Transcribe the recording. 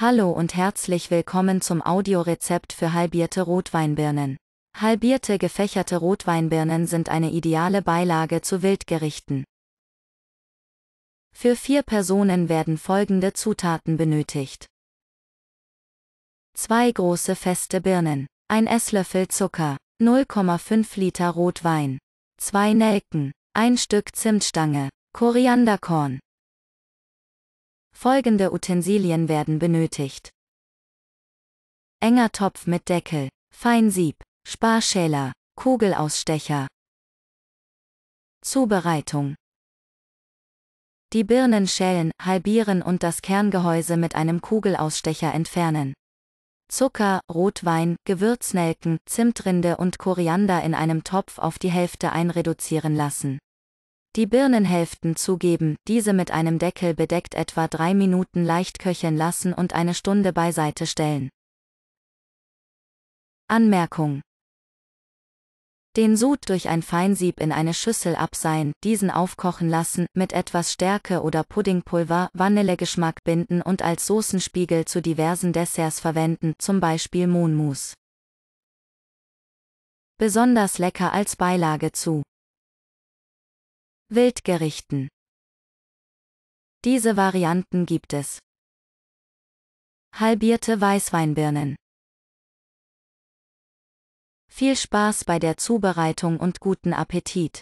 Hallo und herzlich willkommen zum Audiorezept für halbierte Rotweinbirnen. Halbierte gefächerte Rotweinbirnen sind eine ideale Beilage zu Wildgerichten. Für vier Personen werden folgende Zutaten benötigt. Zwei große feste Birnen, ein Esslöffel Zucker, 0,5 Liter Rotwein, zwei Nelken, ein Stück Zimtstange, Korianderkorn, Folgende Utensilien werden benötigt. Enger Topf mit Deckel, Feinsieb, Sparschäler, Kugelausstecher. Zubereitung. Die Birnen schälen, halbieren und das Kerngehäuse mit einem Kugelausstecher entfernen. Zucker, Rotwein, Gewürznelken, Zimtrinde und Koriander in einem Topf auf die Hälfte einreduzieren lassen. Die Birnenhälften zugeben, diese mit einem Deckel bedeckt etwa drei Minuten leicht köcheln lassen und eine Stunde beiseite stellen. Anmerkung. Den Sud durch ein Feinsieb in eine Schüssel abseihen, diesen aufkochen lassen, mit etwas Stärke oder Puddingpulver, Vanillegeschmack binden und als Soßenspiegel zu diversen Desserts verwenden, zum Beispiel Mohnmus. Besonders lecker als Beilage zu. Wildgerichten. Diese Varianten gibt es. Halbierte Weißweinbirnen. Viel Spaß bei der Zubereitung und guten Appetit.